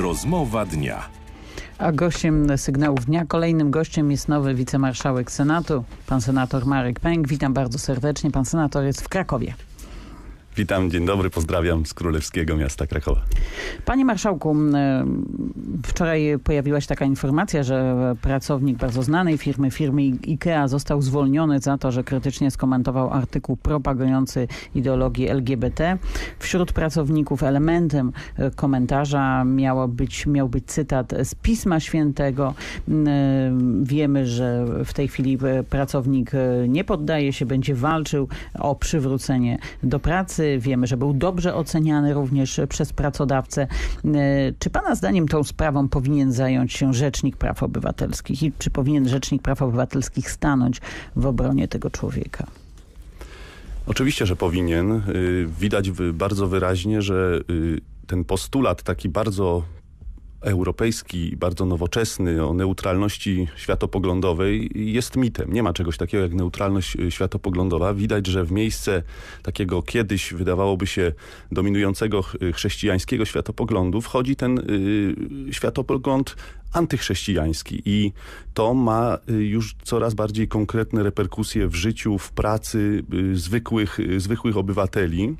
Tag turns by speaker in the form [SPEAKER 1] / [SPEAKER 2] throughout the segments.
[SPEAKER 1] Rozmowa dnia.
[SPEAKER 2] A gościem sygnałów dnia, kolejnym gościem jest nowy wicemarszałek Senatu, pan senator Marek Pęk. Witam bardzo serdecznie. Pan senator jest w Krakowie.
[SPEAKER 1] Witam, dzień dobry, pozdrawiam z Królewskiego Miasta Krakowa.
[SPEAKER 2] Panie Marszałku, e, wczoraj pojawiła się taka informacja, że pracownik bardzo znanej firmy, firmy IKEA został zwolniony za to, że krytycznie skomentował artykuł propagujący ideologię LGBT. Wśród pracowników elementem e, komentarza miało być, miał być cytat z Pisma Świętego. E, wiemy, że w tej chwili pracownik nie poddaje się, będzie walczył o przywrócenie do pracy pracy. Wiemy, że był dobrze oceniany również przez pracodawcę. E, czy Pana zdaniem tą sprawą powinien zająć się Rzecznik Praw Obywatelskich i czy powinien Rzecznik Praw Obywatelskich stanąć w obronie tego człowieka?
[SPEAKER 1] Oczywiście, że powinien. Y, widać bardzo wyraźnie, że y, ten postulat taki bardzo europejski, bardzo nowoczesny, o neutralności światopoglądowej jest mitem. Nie ma czegoś takiego jak neutralność y, światopoglądowa. Widać, że w miejsce takiego kiedyś wydawałoby się dominującego y, chrześcijańskiego światopoglądu wchodzi ten y, światopogląd antychrześcijański i to ma już coraz bardziej konkretne reperkusje w życiu, w pracy zwykłych, zwykłych obywateli.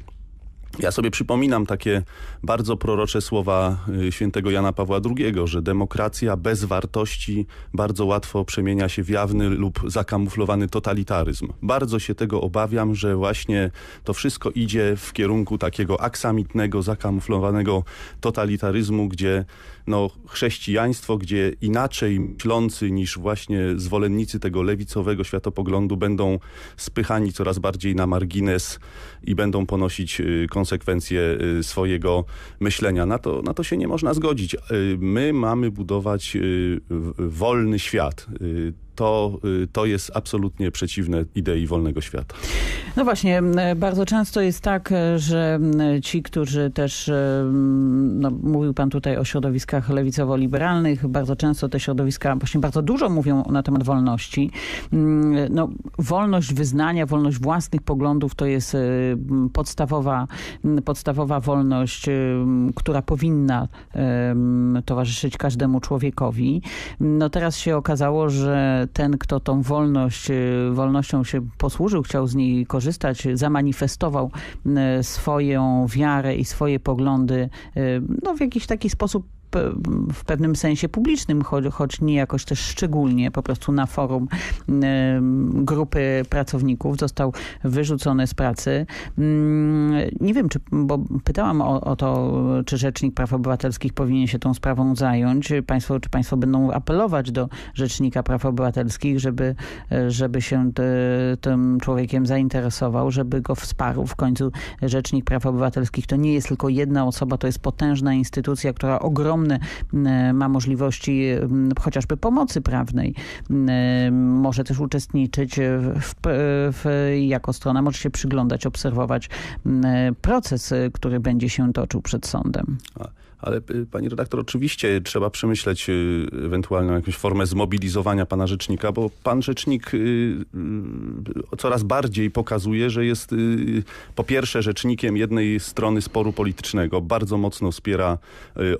[SPEAKER 1] Ja sobie przypominam takie bardzo prorocze słowa y, świętego Jana Pawła II, że demokracja bez wartości bardzo łatwo przemienia się w jawny lub zakamuflowany totalitaryzm. Bardzo się tego obawiam, że właśnie to wszystko idzie w kierunku takiego aksamitnego, zakamuflowanego totalitaryzmu, gdzie no, chrześcijaństwo, gdzie inaczej myślący niż właśnie zwolennicy tego lewicowego światopoglądu będą spychani coraz bardziej na margines i będą ponosić y, konsekwencje y, swojego myślenia. Na to, na to się nie można zgodzić. Y, my mamy budować wolny świat to, y, to jest absolutnie przeciwne idei wolnego świata.
[SPEAKER 2] No właśnie, bardzo często jest tak, e, że ci, którzy też, e, no, mówił pan tutaj o środowiskach lewicowo-liberalnych, bardzo często te środowiska właśnie bardzo dużo mówią na temat wolności. No, wolność wyznania, wolność własnych poglądów to jest e, podstawowa, podstawowa wolność, która powinna towarzyszyć każdemu człowiekowi. No teraz się okazało, że ten, kto tą wolność, y, wolnością się posłużył, chciał z niej korzystać, zamanifestował y, swoją wiarę i swoje poglądy y, no, w jakiś taki sposób w pewnym sensie publicznym, choć nie jakoś też szczególnie, po prostu na forum grupy pracowników został wyrzucony z pracy. Mm, nie wiem, czy, bo pytałam o, o to, czy Rzecznik Praw Obywatelskich powinien się tą sprawą zająć. Państwo, czy państwo będą apelować do Rzecznika Praw Obywatelskich, żeby, e, żeby się tym człowiekiem zainteresował, żeby go wsparł. W końcu Rzecznik Praw Obywatelskich to nie jest tylko jedna osoba, to jest potężna instytucja, która ogromnie bezdomny, ma możliwości chociażby pomocy prawnej, może też uczestniczyć w, w, jako strona, może się przyglądać, obserwować proces, który będzie się toczył przed sądem.
[SPEAKER 1] Ale y, pani redaktor, oczywiście trzeba przemyśleć y, ewentualną jakąś formę zmobilizowania pana rzecznika, bo pan rzecznik y, coraz bardziej pokazuje, że jest po pierwsze rzecznikiem jednej strony sporu politycznego. Bardzo mocno wspiera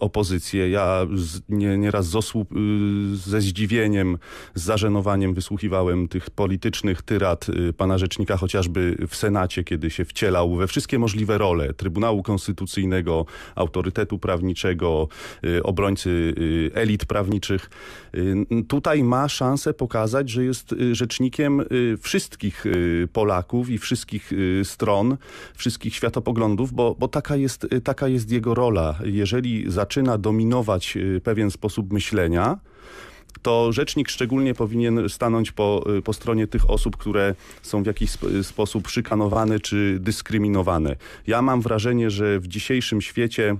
[SPEAKER 1] opozycję. Ja nieraz z osłup, ze zdziwieniem, z zażenowaniem wysłuchiwałem tych politycznych tyrad pana rzecznika chociażby w Senacie, kiedy się wcielał we wszystkie możliwe role Trybunału Konstytucyjnego, autorytetu prawniczego, prawniczego, y, obrońcy y, elit prawniczych. Y, tutaj ma szansę pokazać, że jest rzecznikiem wszystkich Polaków i wszystkich stron, wszystkich światopoglądów, bo, bo taka, jest, taka jest jego rola. Jeżeli zaczyna dominować pewien sposób myślenia, to rzecznik szczególnie powinien stanąć po, po stronie tych osób, które są w jakiś sp sposób szykanowane czy dyskryminowane. Ja mam wrażenie, że w dzisiejszym świecie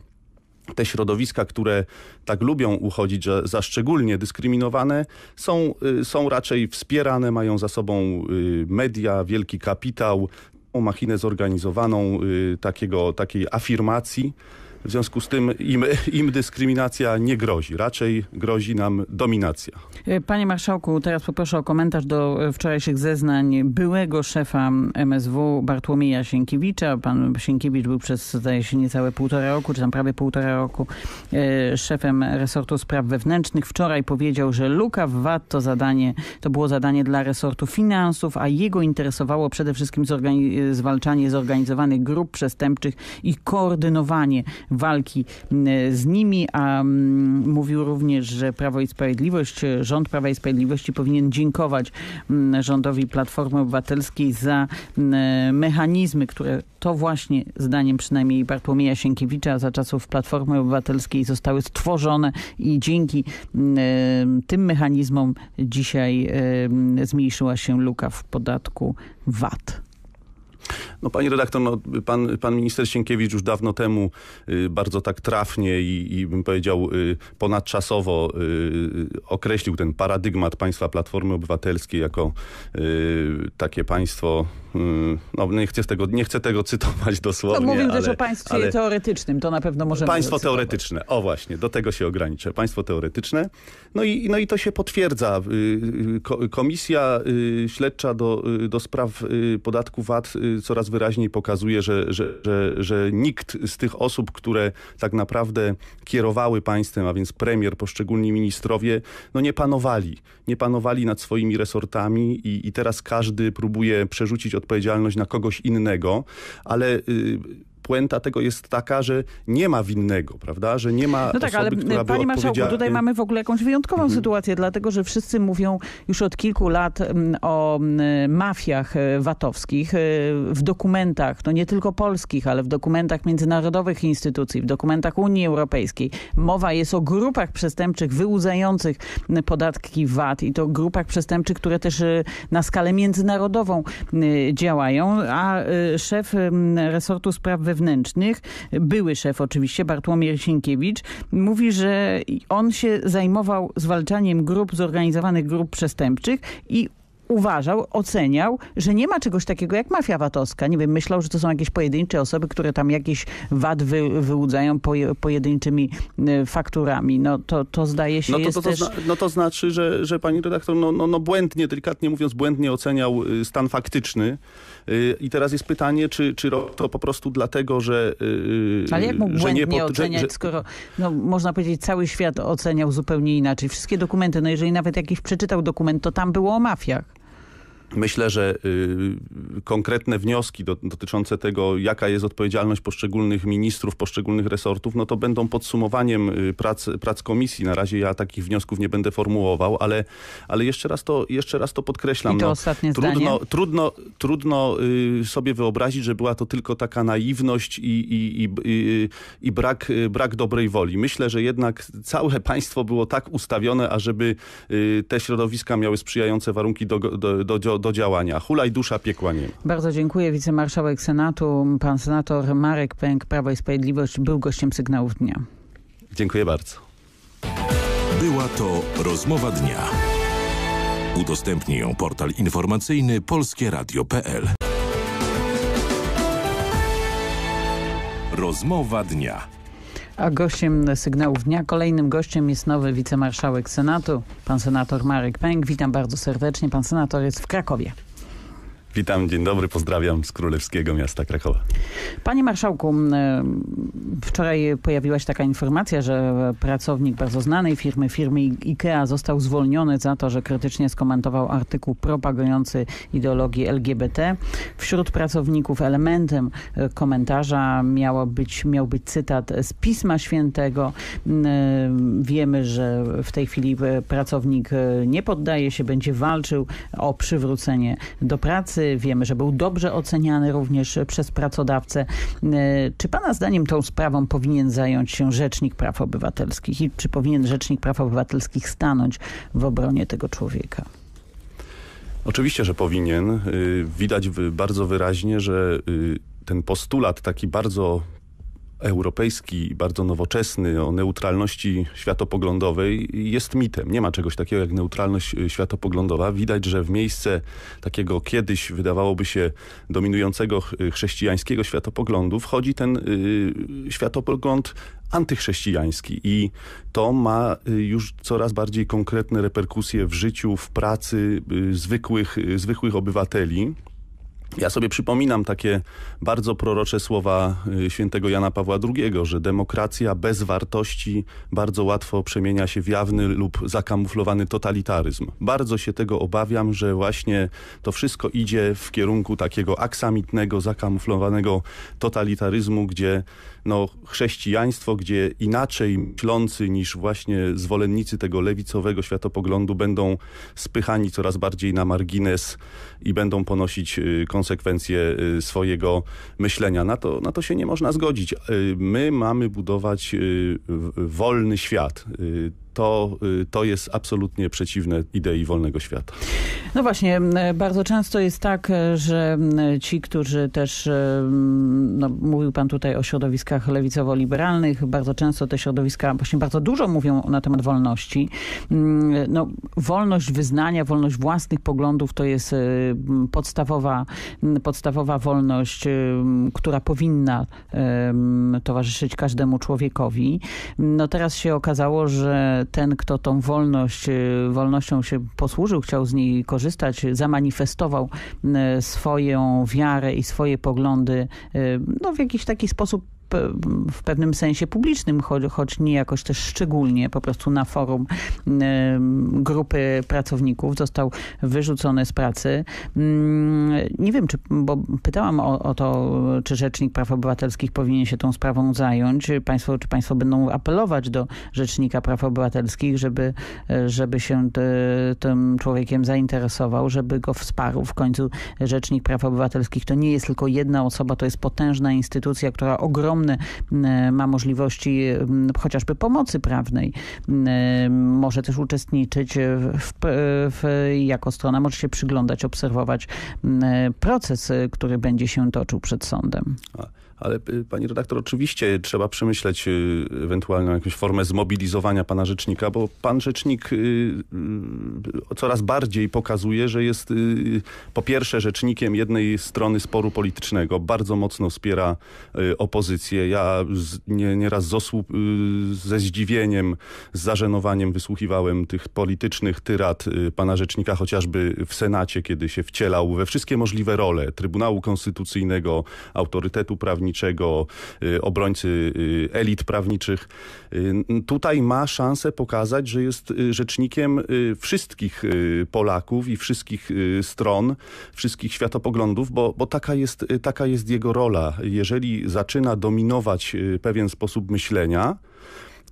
[SPEAKER 1] te środowiska, które tak lubią uchodzić że za szczególnie dyskryminowane, są, y, są raczej wspierane, mają za sobą y, media, wielki kapitał, machinę zorganizowaną y, takiego, takiej afirmacji. W związku z tym im, im, dyskryminacja nie grozi, raczej grozi nam dominacja.
[SPEAKER 2] E, panie Marszałku, teraz poproszę o komentarz do e, wczorajszych zeznań byłego szefa MSW Bartłomieja Sienkiewicza. Pan Sienkiewicz był przez, zdaje się, niecałe półtora roku, czy tam prawie półtora roku e, szefem resortu spraw wewnętrznych. Wczoraj powiedział, że luka w VAT to zadanie, to było zadanie dla resortu finansów, a jego interesowało przede wszystkim zwalczanie zorganizowanych grup przestępczych i koordynowanie walki mm, z nimi, a mm, mówił również, że Prawo i Sprawiedliwość, rząd Prawa i Sprawiedliwości powinien dziękować mm, rządowi Platformy Obywatelskiej za mechanizmy, które to właśnie, zdaniem przynajmniej Bartłomieja Sienkiewicza, za czasów Platformy Obywatelskiej zostały stworzone i dzięki tym mechanizmom dzisiaj zmniejszyła się luka w podatku VAT.
[SPEAKER 1] No pani redaktor, no, pan, pan minister Sienkiewicz już dawno temu y, bardzo tak trafnie i, i bym powiedział y, ponadczasowo y, określił ten paradygmat państwa Platformy Obywatelskiej jako y, takie państwo, y, no nie chcę, tego, nie chcę tego cytować dosłownie. To mówił ale, też o państwie ale,
[SPEAKER 2] teoretycznym, to na pewno możemy Państwo zacytować.
[SPEAKER 1] teoretyczne, o właśnie, do tego się ograniczę. Państwo teoretyczne. No i, no i to się potwierdza. Y, komisja Śledcza do, do spraw podatku VAT coraz wyraźniej pokazuje, że, że, że, że nikt z tych osób, które tak naprawdę kierowały państwem, a więc premier, poszczególni ministrowie, no nie panowali. Nie panowali nad swoimi resortami i, i teraz każdy próbuje przerzucić odpowiedzialność na kogoś innego, ale... Yy, puenta tego jest taka, że nie ma winnego, prawda? Że nie ma No tak, osoby, e, ale panie marszałku, tutaj mamy
[SPEAKER 2] w ogóle jakąś wyjątkową mhm. sytuację, dlatego że wszyscy mówią już od kilku lat o mafiach e, VAT-owskich e, w dokumentach, no nie tylko polskich, ale w dokumentach międzynarodowych instytucji, w dokumentach Unii Europejskiej. Mowa jest o grupach przestępczych wyłudzających podatki VAT i to grupach przestępczych, które też na skalę międzynarodową działają, a szef resortu spraw wewnętrznych wewnętrznych, były szef oczywiście, Bartłomiej Sienkiewicz, mówi, że on się zajmował zwalczaniem grup, zorganizowanych grup przestępczych i uważał, oceniał, że nie ma czegoś takiego jak mafia VAT-owska. Nie wiem, myślał, że to są jakieś pojedyncze osoby, które tam jakieś wad wy, wyłudzają poje, pojedynczymi y, fakturami. No to, to zdaje się no to, jest to, to, też... Zna,
[SPEAKER 1] no to znaczy, że, że pani redaktor no, no, no błędnie, delikatnie mówiąc, błędnie oceniał y, stan faktyczny. Y, I teraz jest pytanie, czy, czy to po prostu dlatego, że... Ale jak mógł że nie, pod... oceniać, że, że...
[SPEAKER 2] skoro no, można powiedzieć cały świat oceniał zupełnie inaczej. Wszystkie dokumenty, no jeżeli nawet jakiś przeczytał dokument, to tam było o mafiach.
[SPEAKER 1] Myślę, że y, konkretne wnioski do, dotyczące tego, jaka jest odpowiedzialność poszczególnych ministrów, poszczególnych resortów, no to będą podsumowaniem y, prac, prac komisji. Na razie ja takich wniosków nie będę formułował, ale, ale jeszcze, raz to, jeszcze raz to podkreślam. I to no, ostatnie trudno, zdanie. Trudno, trudno y, sobie wyobrazić, że była to tylko taka naiwność i, i, i, i, i brak, brak dobrej woli. Myślę, że jednak całe państwo było tak ustawione, ażeby y, te środowiska miały sprzyjające warunki do, do, do do działania. Hulaj dusza, piekła nie
[SPEAKER 2] Bardzo dziękuję. Wicemarszałek Senatu, pan senator Marek Pęk, Prawo i Sprawiedliwość był gościem Sygnałów Dnia.
[SPEAKER 1] Dziękuję bardzo. Była to rozmowa dnia. Udostępni ją portal informacyjny polskieradio.pl. Rozmowa dnia.
[SPEAKER 2] A gościem sygnałów dnia, kolejnym gościem jest nowy wicemarszałek Senatu, pan senator Marek Pęk. Witam bardzo serdecznie. Pan senator jest w Krakowie.
[SPEAKER 1] Witam, dzień dobry, pozdrawiam z Królewskiego Miasta Krakowa.
[SPEAKER 2] Panie Marszałku, e, wczoraj pojawiła się taka informacja, że pracownik bardzo znanej firmy, firmy IKEA został zwolniony za to, że krytycznie skomentował artykuł propagujący ideologię LGBT. Wśród pracowników elementem e, komentarza miało być, miał być cytat z Pisma Świętego. E, wiemy, że w tej chwili pracownik nie poddaje się, będzie walczył o przywrócenie do pracy pracy. Wiemy, że był dobrze oceniany również przez pracodawcę. E, czy Pana zdaniem tą sprawą powinien zająć się Rzecznik Praw Obywatelskich i czy powinien Rzecznik Praw Obywatelskich stanąć w obronie tego człowieka?
[SPEAKER 1] Oczywiście, że powinien. Y, widać bardzo wyraźnie, że y, ten postulat taki bardzo europejski, bardzo nowoczesny, o neutralności światopoglądowej jest mitem. Nie ma czegoś takiego jak neutralność e, światopoglądowa. Widać, że w miejsce takiego kiedyś wydawałoby się dominującego e, chrześcijańskiego światopoglądu wchodzi ten e, światopogląd antychrześcijański i to ma już coraz bardziej konkretne reperkusje w życiu, w pracy zwykłych, zwykłych obywateli. Ja sobie przypominam takie bardzo prorocze słowa y, świętego Jana Pawła II, że demokracja bez wartości bardzo łatwo przemienia się w jawny lub zakamuflowany totalitaryzm. Bardzo się tego obawiam, że właśnie to wszystko idzie w kierunku takiego aksamitnego, zakamuflowanego totalitaryzmu, gdzie no, chrześcijaństwo, gdzie inaczej myślący niż właśnie zwolennicy tego lewicowego światopoglądu będą spychani coraz bardziej na margines i będą ponosić y, konsekwencje y, swojego myślenia. Na to, na to się nie można zgodzić. Y, my mamy budować wolny świat to, y, to jest absolutnie przeciwne idei wolnego świata.
[SPEAKER 2] No właśnie, bardzo często jest tak, e, że ci, którzy też, e, no, mówił pan tutaj o środowiskach lewicowo-liberalnych, bardzo często te środowiska właśnie bardzo dużo mówią na temat wolności. No, wolność wyznania, wolność własnych poglądów to jest e, podstawowa, podstawowa wolność, która powinna towarzyszyć każdemu człowiekowi. No teraz się okazało, że ten, kto tą wolność, y, wolnością się posłużył, chciał z niej korzystać, zamanifestował y, swoją wiarę i swoje poglądy y, no, w jakiś taki sposób w pewnym sensie publicznym, choć nie jakoś też szczególnie, po prostu na forum grupy pracowników został wyrzucony z pracy. Mm, nie wiem, czy, bo pytałam o, o to, czy Rzecznik Praw Obywatelskich powinien się tą sprawą zająć. Państwo, czy państwo będą apelować do Rzecznika Praw Obywatelskich, żeby, żeby się tym człowiekiem zainteresował, żeby go wsparł. W końcu Rzecznik Praw Obywatelskich to nie jest tylko jedna osoba, to jest potężna instytucja, która ogromnie bezdomny, ma możliwości chociażby pomocy prawnej, może też uczestniczyć w, w, jako strona, może się przyglądać, obserwować proces, który będzie się toczył przed sądem.
[SPEAKER 1] Ale y, pani redaktor, oczywiście trzeba przemyśleć y, ewentualną jakąś formę zmobilizowania pana rzecznika, bo pan rzecznik y, coraz bardziej pokazuje, że jest po pierwsze rzecznikiem jednej strony sporu politycznego. Bardzo mocno wspiera opozycję. Ja nie, nieraz ze zdziwieniem, z zażenowaniem wysłuchiwałem tych politycznych tyrad pana rzecznika, chociażby w Senacie, kiedy się wcielał we wszystkie możliwe role Trybunału Konstytucyjnego, autorytetu prawniczego, prawniczego, y, obrońcy y, elit prawniczych. Y, tutaj ma szansę pokazać, że jest rzecznikiem wszystkich Polaków i wszystkich stron, wszystkich światopoglądów, bo, bo taka, jest, taka jest jego rola. Jeżeli zaczyna dominować pewien sposób myślenia,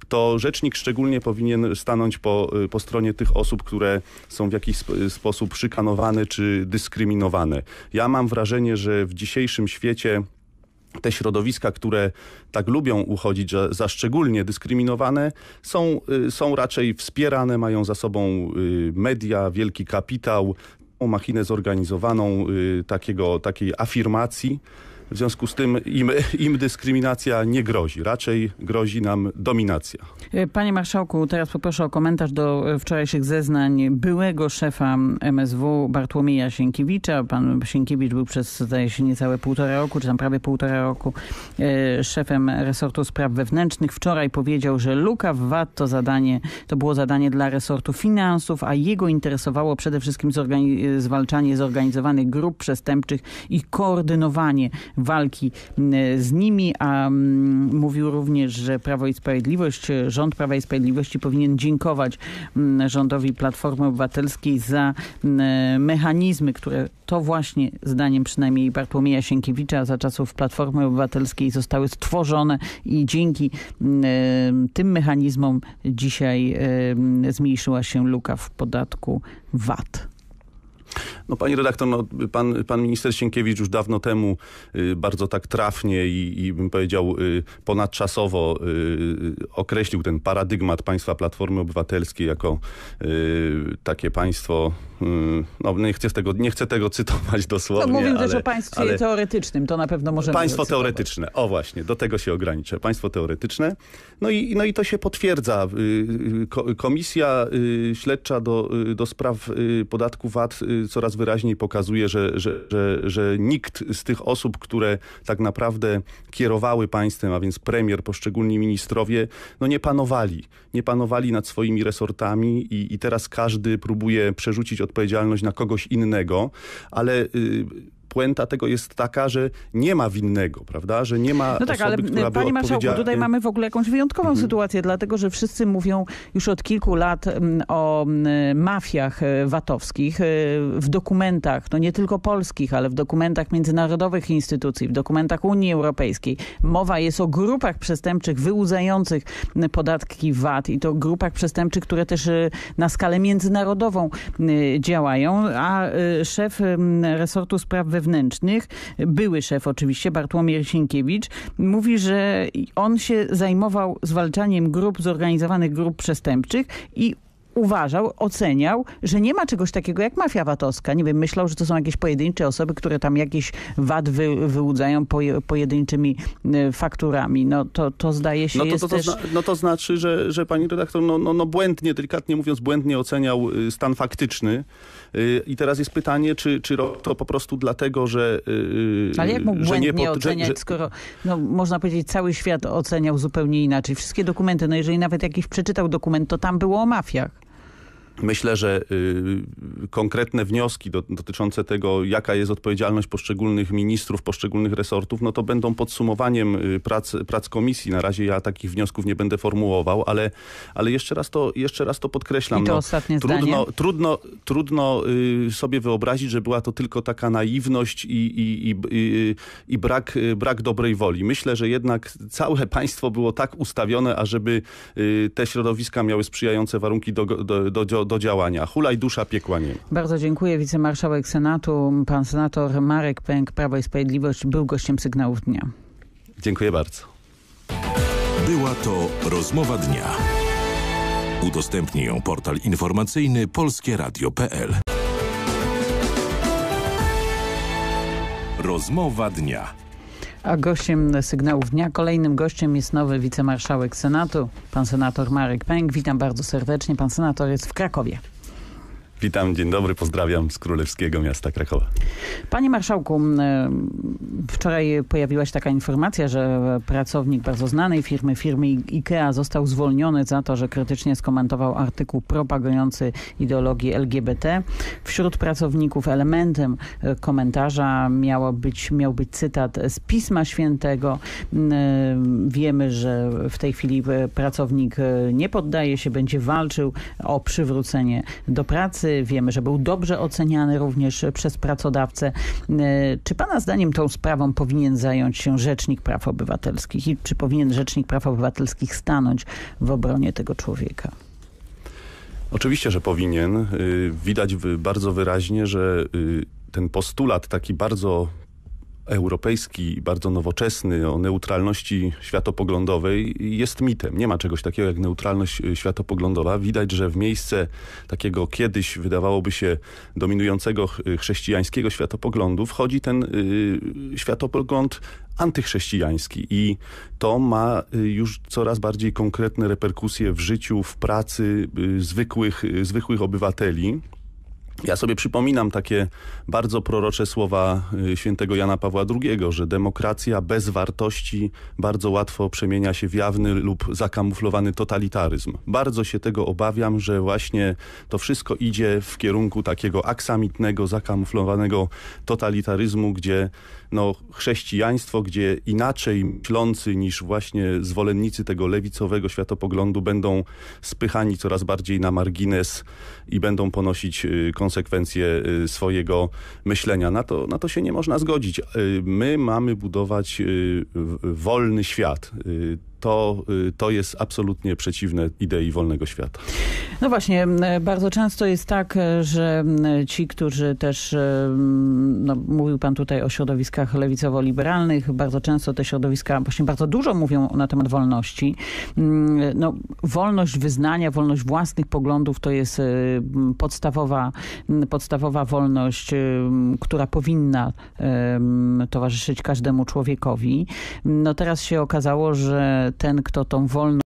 [SPEAKER 1] to rzecznik szczególnie powinien stanąć po, po stronie tych osób, które są w jakiś sp sposób szykanowane czy dyskryminowane. Ja mam wrażenie, że w dzisiejszym świecie te środowiska, które tak lubią uchodzić że za szczególnie dyskryminowane, są, y, są raczej wspierane, mają za sobą y, media, wielki kapitał, machinę zorganizowaną y, takiego, takiej afirmacji. W związku z tym im, im dyskryminacja nie grozi, raczej grozi nam dominacja.
[SPEAKER 2] E, panie Marszałku, teraz poproszę o komentarz do e, wczorajszych zeznań byłego szefa MSW Bartłomieja Sienkiewicza. Pan Sienkiewicz był przez, zdaje się, niecałe półtora roku, czy tam prawie półtora roku e, szefem resortu spraw wewnętrznych. Wczoraj powiedział, że luka w VAT to zadanie, to było zadanie dla resortu finansów, a jego interesowało przede wszystkim zwalczanie zorganizowanych grup przestępczych i koordynowanie walki mm, z nimi, a mm, mówił również, że Prawo i Sprawiedliwość, rząd Prawa i Sprawiedliwości powinien dziękować mm, rządowi Platformy Obywatelskiej za mechanizmy, które to właśnie, zdaniem przynajmniej Bartłomieja Sienkiewicza, za czasów Platformy Obywatelskiej zostały stworzone i dzięki tym mechanizmom dzisiaj zmniejszyła się luka w podatku VAT.
[SPEAKER 1] No pani redaktor, no, pan, pan minister Sienkiewicz już dawno temu y, bardzo tak trafnie i, i bym powiedział y, ponadczasowo y, określił ten paradygmat państwa Platformy Obywatelskiej jako y, takie państwo, y, no nie chcę, tego, nie chcę tego cytować dosłownie. To mówił ale, też o państwie ale,
[SPEAKER 2] teoretycznym, to na pewno możemy Państwo
[SPEAKER 1] teoretyczne, o właśnie, do tego się ograniczę. Państwo teoretyczne. No i, no i to się potwierdza. Y, komisja Śledcza do, do spraw podatku VAT coraz wyraźniej pokazuje, że, że, że, że nikt z tych osób, które tak naprawdę kierowały państwem, a więc premier, poszczególni ministrowie, no nie panowali. Nie panowali nad swoimi resortami i, i teraz każdy próbuje przerzucić odpowiedzialność na kogoś innego, ale... Yy, puenta tego jest taka, że nie ma winnego, prawda? Że nie ma No tak, osoby, ale która e, panie marszałku, tutaj y- mamy w
[SPEAKER 2] ogóle jakąś wyjątkową mhm. sytuację, dlatego że wszyscy mówią już od kilku lat mm, o mm, mafiach e, VAT-owskich e, w dokumentach, no nie tylko polskich, ale w dokumentach międzynarodowych instytucji, w dokumentach Unii Europejskiej. Mowa jest o grupach przestępczych wyłudzających mm, podatki VAT i to grupach przestępczych, które też na skalę międzynarodową działają, a szef resortu spraw wewnętrznych, były szef oczywiście, Bartłomiej Sienkiewicz, mówi, że on się zajmował zwalczaniem grup, zorganizowanych grup przestępczych i uważał, oceniał, że nie ma czegoś takiego jak mafia VAT-owska. Nie wiem, myślał, że to są jakieś pojedyncze osoby, które tam jakieś wad wy, wyłudzają pojedynczymi y, fakturami. No to, to zdaje się no to, jest to, to, też...
[SPEAKER 1] No to znaczy, że, że pani redaktor no, no, no błędnie, delikatnie mówiąc, błędnie oceniał y, stan faktyczny. Y, I teraz jest pytanie, czy, czy to po prostu dlatego, że... Ale jak mógł błędnie nie, oceniać, że, skoro
[SPEAKER 2] no, można powiedzieć cały świat oceniał zupełnie inaczej. Wszystkie dokumenty, no jeżeli nawet jakiś przeczytał dokument, to tam było o mafiach.
[SPEAKER 1] Myślę, że y, konkretne wnioski do, dotyczące tego, jaka jest odpowiedzialność poszczególnych ministrów, poszczególnych resortów, no to będą podsumowaniem y, prac, prac komisji. Na razie ja takich wniosków nie będę formułował, ale, ale jeszcze, raz to, jeszcze raz to podkreślam. I to no, ostatnie trudno, zdanie. Trudno, trudno y, sobie wyobrazić, że była to tylko taka naiwność i, i, i, i, i brak, brak dobrej woli. Myślę, że jednak całe państwo było tak ustawione, ażeby y, te środowiska miały sprzyjające warunki do, do, do do działania. Hulaj dusza, piekła nie
[SPEAKER 2] Bardzo dziękuję. Wicemarszałek Senatu, pan senator Marek Pęk, Prawo i Sprawiedliwość był gościem Sygnałów Dnia.
[SPEAKER 1] Dziękuję bardzo. Była to rozmowa dnia. Udostępni ją portal informacyjny polskieradio.pl. Rozmowa dnia.
[SPEAKER 2] A gościem sygnałów dnia, kolejnym gościem jest nowy wicemarszałek Senatu, pan senator Marek Pęk. Witam bardzo serdecznie. Pan senator jest w Krakowie.
[SPEAKER 1] Witam, dzień dobry, pozdrawiam z Królewskiego Miasta Krakowa.
[SPEAKER 2] Panie Marszałku, e, wczoraj pojawiła się taka informacja, że pracownik bardzo znanej firmy, firmy IKEA został zwolniony za to, że krytycznie skomentował artykuł propagujący ideologię LGBT. Wśród pracowników elementem e, komentarza miało być, miał być cytat z Pisma Świętego. E, wiemy, że w tej chwili pracownik nie poddaje się, będzie walczył o przywrócenie do pracy pracy. Wiemy, że był dobrze oceniany również przez pracodawcę. E, czy Pana zdaniem tą sprawą powinien zająć się Rzecznik Praw Obywatelskich i czy powinien Rzecznik Praw Obywatelskich stanąć w obronie tego człowieka?
[SPEAKER 1] Oczywiście, że powinien. Y, widać bardzo wyraźnie, że y, ten postulat taki bardzo europejski, bardzo nowoczesny, o neutralności światopoglądowej jest mitem. Nie ma czegoś takiego jak neutralność y, światopoglądowa. Widać, że w miejsce takiego kiedyś wydawałoby się dominującego y, chrześcijańskiego światopoglądu wchodzi ten y, światopogląd antychrześcijański i to ma już coraz bardziej konkretne reperkusje w życiu, w pracy zwykłych, zwykłych obywateli. Ja sobie przypominam takie bardzo prorocze słowa y, świętego Jana Pawła II, że demokracja bez wartości bardzo łatwo przemienia się w jawny lub zakamuflowany totalitaryzm. Bardzo się tego obawiam, że właśnie to wszystko idzie w kierunku takiego aksamitnego, zakamuflowanego totalitaryzmu, gdzie no, chrześcijaństwo, gdzie inaczej myślący niż właśnie zwolennicy tego lewicowego światopoglądu będą spychani coraz bardziej na margines i będą ponosić konsekwencje y, konsekwencje y, swojego myślenia. Na to, na to się nie można zgodzić. Y, my mamy budować y, wolny świat to, y, to jest absolutnie przeciwne idei wolnego świata.
[SPEAKER 2] No właśnie, bardzo często jest tak, e, że ci, którzy też, e, no, mówił pan tutaj o środowiskach lewicowo-liberalnych, bardzo często te środowiska właśnie bardzo dużo mówią na temat wolności. No, wolność wyznania, wolność własnych poglądów to jest e, podstawowa, podstawowa wolność, która powinna towarzyszyć każdemu człowiekowi. No teraz się okazało, że ten, kto tą wolność